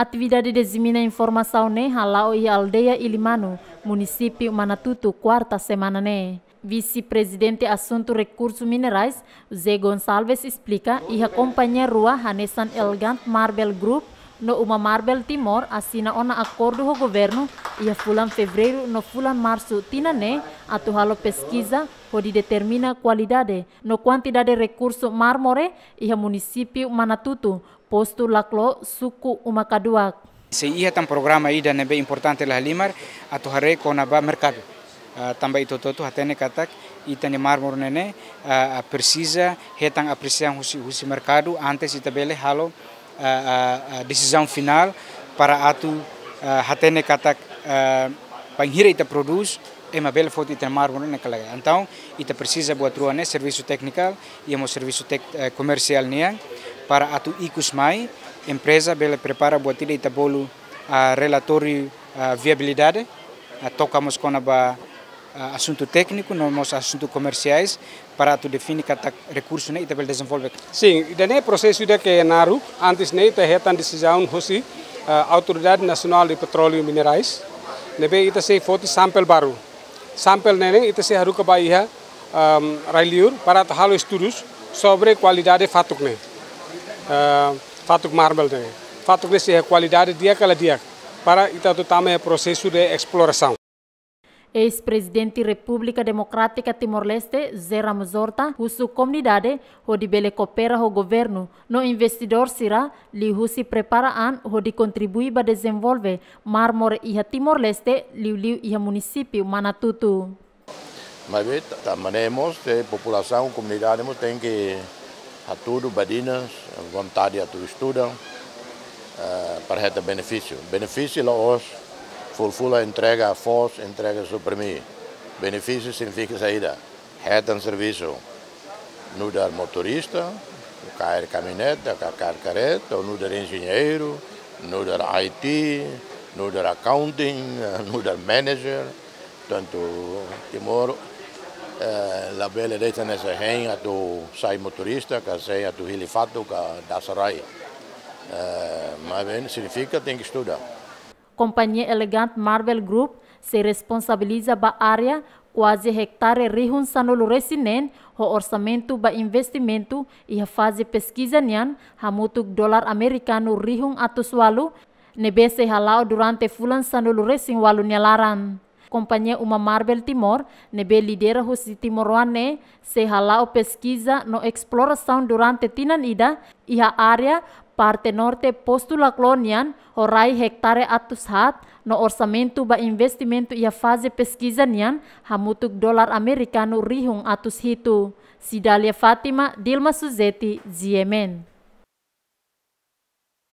Atividade de Zimina Informação né halau e aldeia Ilimano, município Manatutu, quarta semana né. Vice-presidente Assunto Recursos Minerais, Zé Gonçalves, explica e acompanha Rua Hanesan Elegant Marble Group no uma Marbel Timor asina ona acordo ho governo ia fulan fevereiro no fulan marzo tina ne atu halo pesquisa di determina kualidade no quantidade recurso marmore ia município Manatutu postu laklo suku uma kaduak. Se ia tam programa ida nebe importante la limar atu hare kona ba mercado. Uh, tambah itu tuh hatene katak ni marmor nene uh, precisa hetang apresiasi husi husi mercado antes bele halo a, a decisão final para atu hatene katak panghira ita produz é uma bela foto ita mármore naquela então ita precisa boa trua né serviço técnico e um serviço tec, comercial né para atu Icosmai mai empresa bela prepara boa tira ita bolo a relatório a viabilidade tocamos com a assunto técnico, nos assuntos comerciais, para tu definir cada recurso né, e também desenvolver. Sim, o processo de que é naru, antes né, te retan decisão hoje a Autoridade Nacional de Petróleo e Minerais, nebe ita se foto sample baru. Sample nene ita se haru kabaiha um, railiur para tahalo estudos sobre qualidade fatuk ne. Uh, fatuk marble ne. Fatuk ne se qualidade dia kala dia para ita tu tama processo de exploração ex-presidente República Democrática Timor-Leste, Zé Ramos Horta, sua comunidade, onde bele coopera o governo, no investidor será, lhe se prepara an, onde contribui para desenvolver mármore e Timor-Leste, liu-liu e município Manatutu. Mas a população, a comunidade, tem que a tudo, badinas, vontade a tudo estudam, eh, para benefício. Benefício lá hoje, Fulfula entrega a FOS, entrega sobre mim. Benefício significa saída. Reta em serviço. No dar motorista, cair caminhonete, cair careta, no dar engenheiro, no dar IT, no dar accounting, no dar manager. Tanto Timor, eh, la bela deita nessa renha a tu sai motorista, que sai a tu Rilifato, que dá sarai. Eh, mas bem, significa tem que estudar. companhia elegante Marvel Group se responsabiliza ba área quase hectare sanolo resinen ho orçamento ba investimento e fase pesquisa nian hamutuk dolar americano rihun atus walu nebese halau durante fulan sanolo resin walu nyalaran. Companhia Uma Marvel Timor, nebe lidera si Timoroane, se halau pesquisa no exploração durante tinan ida, iha area parte norte postula klonian horai hektare atus hat no orsamentu ba investimento ia fase peskizanian, hamutuk dolar amerikanu rihung atus hitu. Sidalia Fatima, Dilma Suzeti, Ziemen.